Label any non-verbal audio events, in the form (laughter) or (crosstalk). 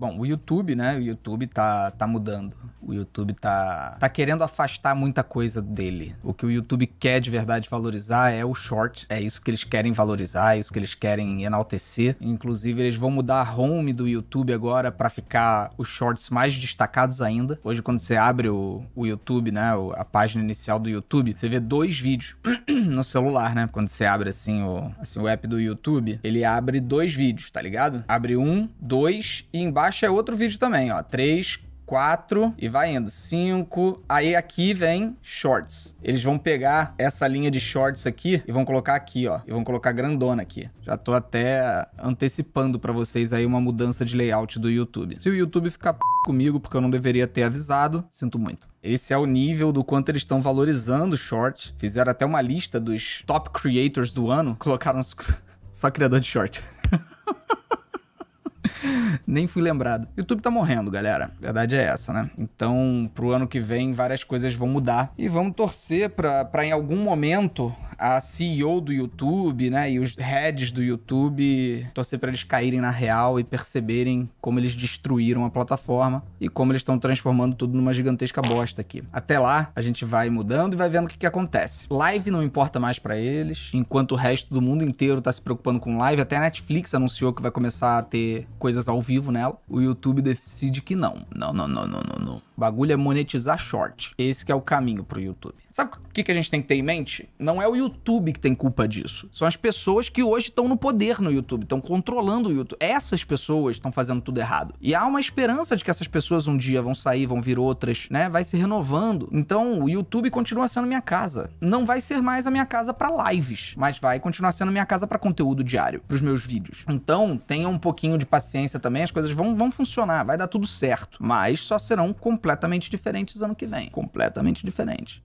Bom, o YouTube, né? O YouTube tá, tá mudando o YouTube tá, tá querendo afastar muita coisa dele. O que o YouTube quer de verdade valorizar é o short. É isso que eles querem valorizar, é isso que eles querem enaltecer. Inclusive, eles vão mudar a home do YouTube agora para ficar os shorts mais destacados ainda. Hoje, quando você abre o, o YouTube, né, a página inicial do YouTube, você vê dois vídeos (clears throat) no celular, né? Quando você abre assim o, assim o app do YouTube, ele abre dois vídeos, tá ligado? Abre um, dois e embaixo é outro vídeo também, ó. Três, 4 e vai indo. 5. Aí aqui vem shorts. Eles vão pegar essa linha de shorts aqui e vão colocar aqui, ó. E vão colocar grandona aqui. Já tô até antecipando para vocês aí uma mudança de layout do YouTube. Se o YouTube ficar p... comigo porque eu não deveria ter avisado, sinto muito. Esse é o nível do quanto eles estão valorizando shorts short. Fizeram até uma lista dos top creators do ano, colocaram (laughs) só criador de short. (laughs) Nem fui lembrado. YouTube tá morrendo, galera. A verdade é essa, né? Então, pro ano que vem, várias coisas vão mudar. E vamos torcer pra, pra em algum momento a CEO do YouTube, né, e os heads do YouTube, torcer para eles caírem na real e perceberem como eles destruíram a plataforma e como eles estão transformando tudo numa gigantesca bosta aqui. Até lá, a gente vai mudando e vai vendo o que, que acontece. Live não importa mais para eles, enquanto o resto do mundo inteiro tá se preocupando com live, até a Netflix anunciou que vai começar a ter coisas ao vivo nela. O YouTube decide que não. Não, não, não, não, não, não o bagulho é monetizar short. Esse que é o caminho pro YouTube. Sabe o que, que a gente tem que ter em mente? Não é o YouTube que tem culpa disso. São as pessoas que hoje estão no poder no YouTube, estão controlando o YouTube. Essas pessoas estão fazendo tudo errado. E há uma esperança de que essas pessoas um dia vão sair, vão vir outras, né? Vai se renovando. Então, o YouTube continua sendo minha casa. Não vai ser mais a minha casa para lives, mas vai continuar sendo minha casa para conteúdo diário, pros meus vídeos. Então, tenha um pouquinho de paciência também, as coisas vão, vão funcionar, vai dar tudo certo. Mas só serão completos completamente diferentes ano que vem. Completamente diferente.